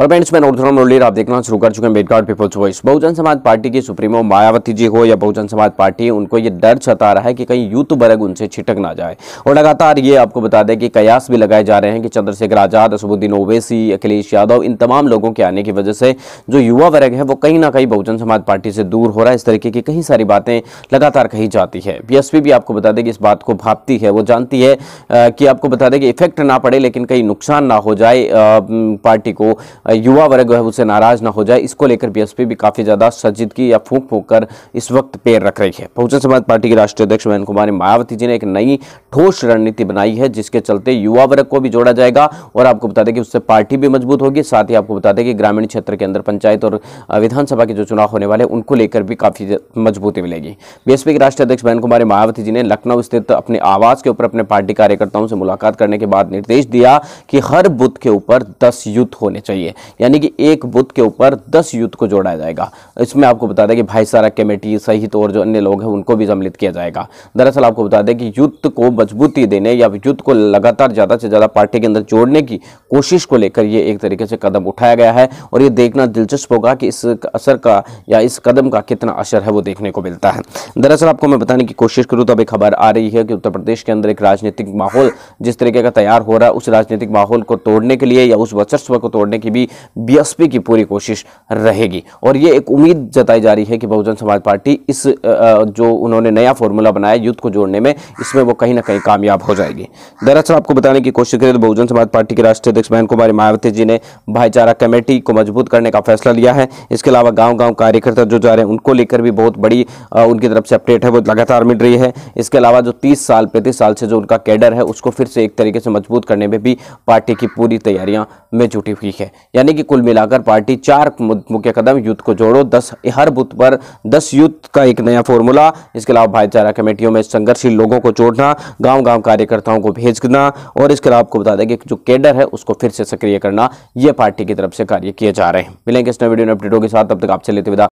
और फ्रेंड्स मैं नोट थोड़ा आप देखना शुरू कर चुके हैं बेडकार्ड पीपल्स वॉइस बहुजन समाज पार्टी की सुप्रीमो मायावती जी हो या बहुजन समाज पार्टी उनको ये डर सता रहा है कि कहीं यूथ वर्ग उनसे छिटक ना जाए और लगातार ये आपको बता दें कि कयास भी लगाए जा रहे हैं कि चंद्रशेखर आजाद असबुद्दीन ओवैसी अखिलेश यादव इन तमाम लोगों के आने की वजह से जो युवा वर्ग है वो कहीं ना कहीं बहुजन समाज पार्टी से दूर हो रहा है इस तरीके की कई सारी बातें लगातार कही जाती है पी भी आपको बता दें कि इस बात को भापती है वो जानती है कि आपको बता दें कि इफेक्ट ना पड़े लेकिन कहीं नुकसान ना हो जाए पार्टी को युवा वर्ग है उसे नाराज ना हो जाए इसको लेकर बीएसपी भी काफ़ी ज़्यादा सजीदगी या फूक फूक कर इस वक्त पैर रख रही है बहुजन समाज पार्टी की राष्ट्रीय अध्यक्ष मोहन कुमारी मायावती जी ने एक नई ठोस रणनीति बनाई है जिसके चलते युवा वर्ग को भी जोड़ा जाएगा और आपको बता दें कि उससे पार्टी भी मजबूत होगी साथ ही आपको बता दें कि ग्रामीण क्षेत्र के अंदर पंचायत और विधानसभा के जो चुनाव होने वाले उनको लेकर भी काफ़ी मजबूती मिलेगी बीएसपी के राष्ट्रीय अध्यक्ष मोहन कुमारी मायावती जी ने लखनऊ स्थित अपने आवास के ऊपर अपने पार्टी कार्यकर्ताओं से मुलाकात करने के बाद निर्देश दिया कि हर बुथ के ऊपर दस युद्ध होने चाहिए है यानी कि एक बुद्ध के ऊपर दस युद्ध को जोड़ा जाएगा इसमें आपको बता दें कि भाई सारा कमेटी सहित और जो अन्य लोग हैं उनको भी सम्मिलित किया जाएगा दरअसल आपको बता दें कि युद्ध को मजबूती देने या युद्ध को लगातार ज़्यादा से ज़्यादा पार्टी के अंदर जोड़ने की कोशिश को लेकर ये एक तरीके से कदम उठाया गया है और ये देखना दिलचस्प होगा कि इस असर का या इस कदम का कितना असर है वो देखने को मिलता है दरअसल आपको मैं बताने की कोशिश करूँ तो अभी खबर आ रही है कि उत्तर प्रदेश के अंदर एक राजनीतिक माहौल जिस तरीके का तैयार हो रहा है उस राजनीतिक माहौल को तोड़ने के लिए या उस वर्चस्व को तोड़ने की भी बीएसपी की पूरी कोशिश रहेगी और ये एक उम्मीद जताई जा रही है कि बहुजन समाज पार्टी इस जो उन्होंने नया फॉर्मूला बनाया यूथ को जोड़ने में इसमें वो कहीं ना कहीं कामयाब हो जाएगी दरअसल आपको बताने की कोशिश करें तो बहुजन समाज पार्टी के राष्ट्रीय अध्यक्ष महन कुमारी मायावती जी ने भाईचारा कमेटी को मजबूत करने का फैसला लिया है इसके अलावा गाँव गाँव कार्यकर्ता जो जा रहे हैं उनको लेकर भी बहुत बड़ी उनकी तरफ से अपडेट है वो लगातार मिल रही है इसके अलावा जो तीस साल पैंतीस साल से जो उनका कैडर है उसको फिर से एक तरीके से मजबूत करने में भी पार्टी की पूरी तैयारियां में जुटी हुई है यानी कि कुल मिलाकर पार्टी चार मुख्य कदम युद्ध को जोड़ो दस हर बुथ पर दस युद्ध का एक नया फॉर्मूला इसके अलावा भाईचारा कमेटियों में संघर्षशील लोगों को जोड़ना गांव गांव कार्यकर्ताओं को भेजना और इसके अलावा आपको बता दें कि जो कैडर है उसको फिर से सक्रिय करना ये पार्टी की तरफ से कार्य किए जा रहे हैं मिलेंगे इस नए वीडियो में अपडेटों के साथ तब तक आपसे लेते विदा